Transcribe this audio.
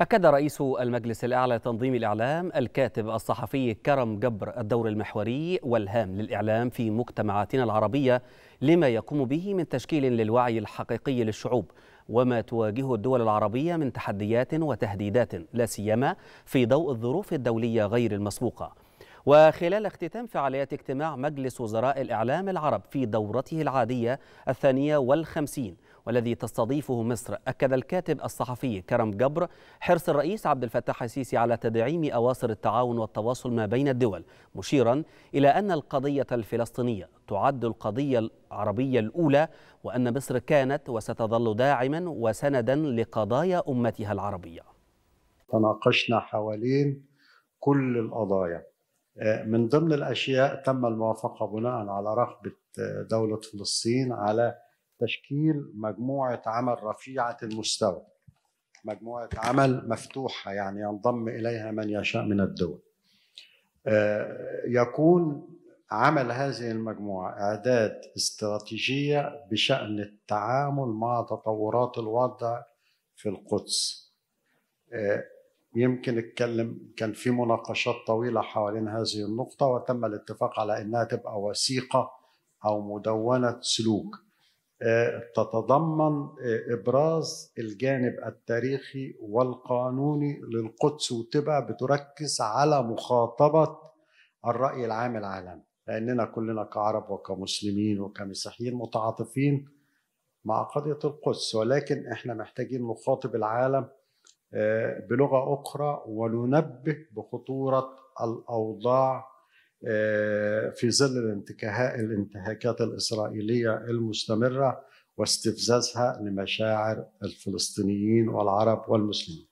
أكد رئيس المجلس الأعلى لتنظيم الإعلام الكاتب الصحفي كرم جبر الدور المحوري والهام للإعلام في مجتمعاتنا العربية لما يقوم به من تشكيل للوعي الحقيقي للشعوب وما تواجهه الدول العربية من تحديات وتهديدات لا سيما في ضوء الظروف الدولية غير المسبوقة وخلال اختتام فعاليات اجتماع مجلس وزراء الإعلام العرب في دورته العادية الثانية والخمسين والذي تستضيفه مصر أكد الكاتب الصحفي كرم جبر حرص الرئيس عبد الفتاح السيسي على تدعيم أواصر التعاون والتواصل ما بين الدول مشيرا إلى أن القضية الفلسطينية تعد القضية العربية الأولى وأن مصر كانت وستظل داعما وسندا لقضايا أمتها العربية تناقشنا حوالين كل القضايا آه، من ضمن الأشياء تم الموافقة بناء على رغبة آه، دولة فلسطين على تشكيل مجموعة عمل رفيعة المستوى مجموعة عمل مفتوحة يعني ينضم إليها من يشاء من الدول آه، يكون عمل هذه المجموعة إعداد استراتيجية بشأن التعامل مع تطورات الوضع في القدس آه، يمكن اتكلم كان في مناقشات طويلة حوالين هذه النقطة وتم الاتفاق على أنها تبقى وثيقة أو مدونة سلوك تتضمن آه، ابراز الجانب التاريخي والقانوني للقدس وتبقى بتركز على مخاطبه الراي العام العالمي لاننا كلنا كعرب وكمسلمين وكمسيحيين متعاطفين مع قضيه القدس ولكن احنا محتاجين نخاطب العالم آه، بلغه اخرى وننبه بخطوره الاوضاع آه، في ظل الانتهاكات الإسرائيلية المستمرة واستفزازها لمشاعر الفلسطينيين والعرب والمسلمين